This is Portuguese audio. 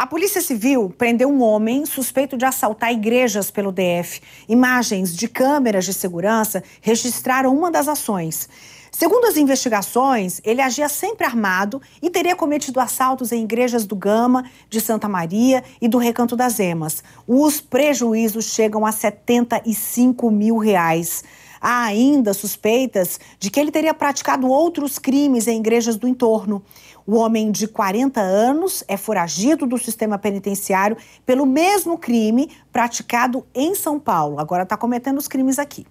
A Polícia Civil prendeu um homem suspeito de assaltar igrejas pelo DF. Imagens de câmeras de segurança registraram uma das ações. Segundo as investigações, ele agia sempre armado e teria cometido assaltos em igrejas do Gama, de Santa Maria e do Recanto das Emas. Os prejuízos chegam a 75 mil reais. Há ainda suspeitas de que ele teria praticado outros crimes em igrejas do entorno. O homem de 40 anos é foragido do sistema penitenciário pelo mesmo crime praticado em São Paulo. Agora está cometendo os crimes aqui.